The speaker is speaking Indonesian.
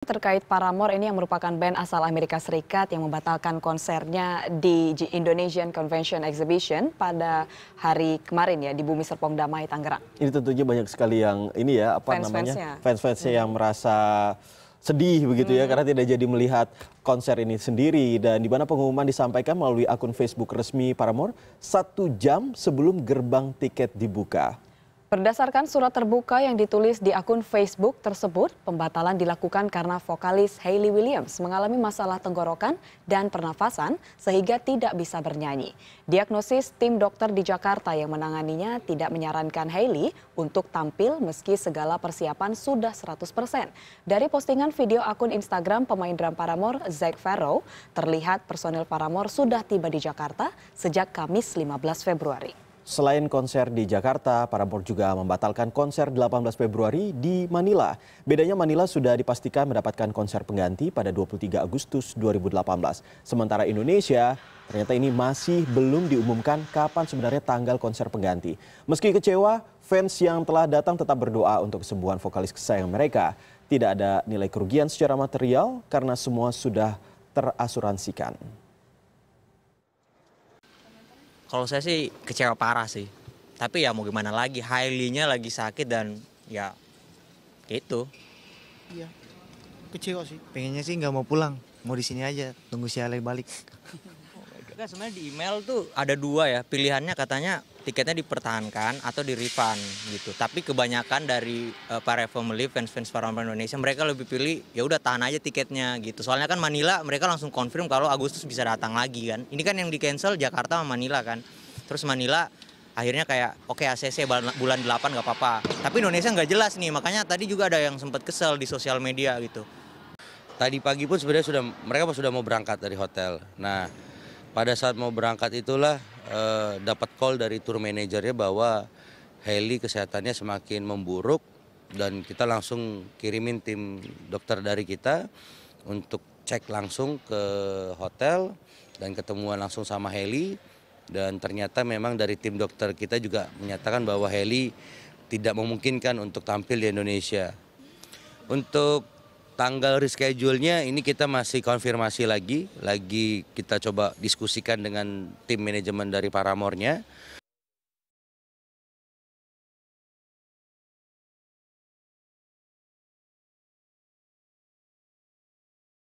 Terkait Paramore ini yang merupakan band asal Amerika Serikat yang membatalkan konsernya di Indonesian Convention Exhibition pada hari kemarin ya di Bumi Serpong Damai Tangerang. Ini tentunya banyak sekali yang ini ya apa fans namanya hmm. fans-fansnya hmm. yang merasa sedih begitu ya hmm. karena tidak jadi melihat konser ini sendiri dan di mana pengumuman disampaikan melalui akun Facebook resmi Paramore satu jam sebelum gerbang tiket dibuka. Berdasarkan surat terbuka yang ditulis di akun Facebook tersebut, pembatalan dilakukan karena vokalis Hayley Williams mengalami masalah tenggorokan dan pernafasan sehingga tidak bisa bernyanyi. Diagnosis tim dokter di Jakarta yang menanganinya tidak menyarankan Hayley untuk tampil meski segala persiapan sudah 100%. Dari postingan video akun Instagram pemain drum Paramore Zack Farrow, terlihat personil Paramore sudah tiba di Jakarta sejak Kamis 15 Februari. Selain konser di Jakarta, Paramore juga membatalkan konser 18 Februari di Manila. Bedanya Manila sudah dipastikan mendapatkan konser pengganti pada 23 Agustus 2018. Sementara Indonesia ternyata ini masih belum diumumkan kapan sebenarnya tanggal konser pengganti. Meski kecewa, fans yang telah datang tetap berdoa untuk kesembuhan vokalis kesayangan mereka. Tidak ada nilai kerugian secara material karena semua sudah terasuransikan. Kalau saya sih kecewa parah sih. Tapi ya mau gimana lagi, Hailey-nya lagi sakit dan ya gitu. Iya, kecewa sih. Pengennya sih nggak mau pulang, mau di sini aja, tunggu si Hailey balik. Jika sebenarnya di email tuh ada dua ya pilihannya katanya tiketnya dipertahankan atau di refund gitu. Tapi kebanyakan dari uh, para family fans-fans para orang Indonesia mereka lebih pilih ya udah tahan aja tiketnya gitu. Soalnya kan Manila mereka langsung confirm kalau Agustus bisa datang lagi kan. Ini kan yang di cancel Jakarta sama Manila kan. Terus Manila akhirnya kayak oke okay, ACC bulan 8 gak apa-apa. Tapi Indonesia nggak jelas nih makanya tadi juga ada yang sempat kesel di sosial media gitu. Tadi pagi pun sebenarnya sudah mereka sudah mau berangkat dari hotel. Nah, pada saat mau berangkat itulah eh, dapat call dari tour manajernya bahwa Heli kesehatannya semakin memburuk dan kita langsung kirimin tim dokter dari kita untuk cek langsung ke hotel dan ketemuan langsung sama Heli dan ternyata memang dari tim dokter kita juga menyatakan bahwa Heli tidak memungkinkan untuk tampil di Indonesia. Untuk Tanggal reschedule-nya ini kita masih konfirmasi lagi, lagi kita coba diskusikan dengan tim manajemen dari Paramornya.